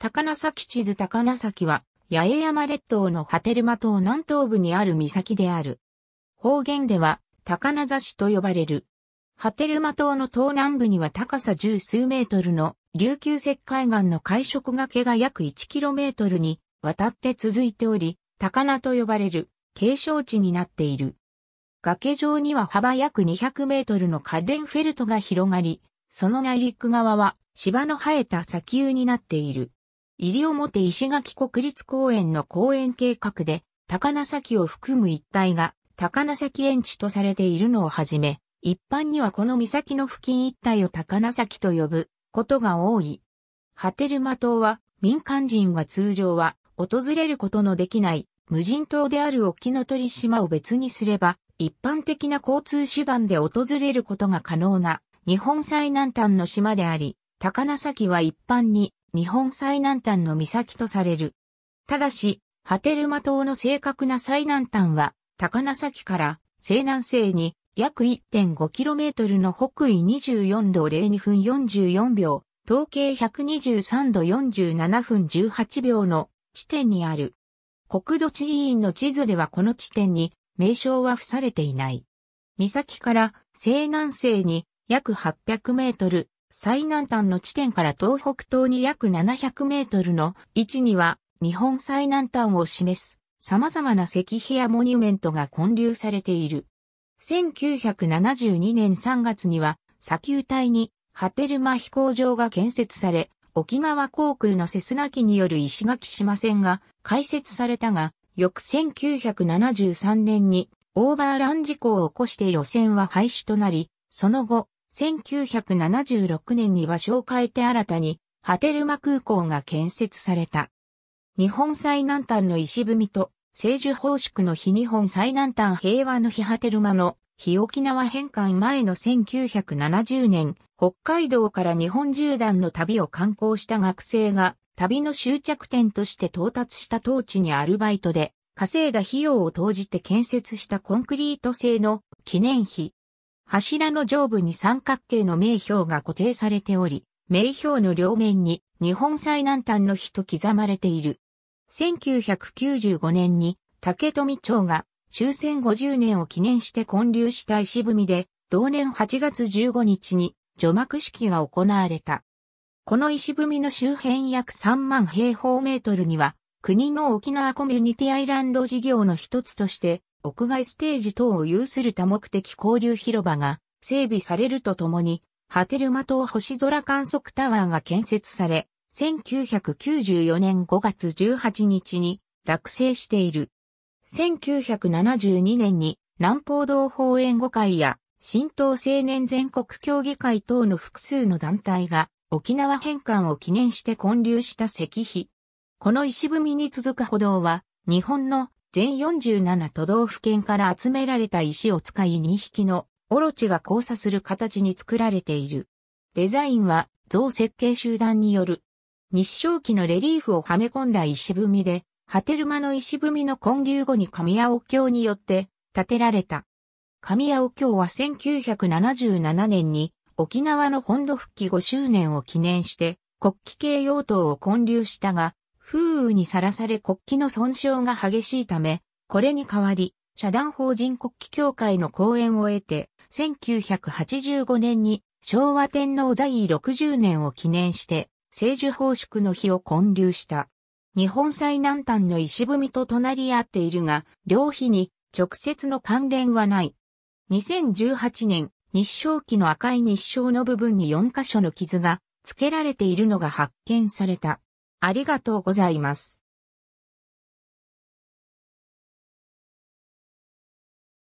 高名崎地図高名崎は、八重山列島の波照間島南東部にある岬である。方言では、高名座市と呼ばれる。波照間島の東南部には高さ十数メートルの琉球石灰岩の海食崖が約1トルに渡って続いており、高名と呼ばれる景勝地になっている。崖上には幅約200メートルのカレンフェルトが広がり、その内陸側は芝の生えた砂丘になっている。西表石垣国立公園の公園計画で、高名崎を含む一帯が高名崎園地とされているのをはじめ、一般にはこの岬の付近一帯を高名崎と呼ぶことが多い。波照間島は民間人は通常は訪れることのできない無人島である沖ノ鳥島を別にすれば一般的な交通手段で訪れることが可能な日本最南端の島であり、高名崎は一般に日本最南端の岬とされる。ただし、波照間島の正確な最南端は、高名崎から西南西に約 1.5km の北緯24度02分44秒、統計123度47分18秒の地点にある。国土地理院の地図ではこの地点に名称は付されていない。岬から西南西に約800メートル、最南端の地点から東北東に約700メートルの位置には日本最南端を示す様々な石碑やモニュメントが建立されている。1972年3月には砂丘帯に波照間飛行場が建設され、沖縄航空のセスナ機による石垣島線が開設されたが、翌1973年にオーバーラン事故を起こして路線は廃止となり、その後、1976年に場所を変えて新たに、波照間空港が建設された。日本最南端の石踏みと、政樹奉祝の日日本最南端平和の日波照間の日沖縄返還前の1970年、北海道から日本縦断の旅を観光した学生が、旅の終着点として到達した当地にアルバイトで、稼いだ費用を投じて建設したコンクリート製の記念碑、柱の上部に三角形の名標が固定されており、名標の両面に日本最南端の日と刻まれている。1995年に竹富町が終戦50年を記念して建立した石踏みで、同年8月15日に除幕式が行われた。この石踏みの周辺約3万平方メートルには、国の沖縄コミュニティアイランド事業の一つとして、屋外ステージ等を有する多目的交流広場が整備されるとともに、波照間島星空観測タワーが建設され、1994年5月18日に落成している。1972年に南方道法援護会や新東青年全国協議会等の複数の団体が沖縄返還を記念して建立した石碑。この石踏みに続く歩道は日本の全47都道府県から集められた石を使い2匹のオロチが交差する形に作られている。デザインは造設計集団による日照期のレリーフをはめ込んだ石踏みで、てる間の石踏みの建立後に神谷お経によって建てられた。神谷お経は1977年に沖縄の本土復帰5周年を記念して国旗系用途を建立したが、風雨にさらされ国旗の損傷が激しいため、これに代わり、社団法人国旗協会の講演を得て、1985年に昭和天皇在位60年を記念して、政治奉祝の日を建立した。日本最南端の石踏みと隣り合っているが、両日に直接の関連はない。2018年、日照期の赤い日照の部分に4箇所の傷が付けられているのが発見された。ありがとうございます。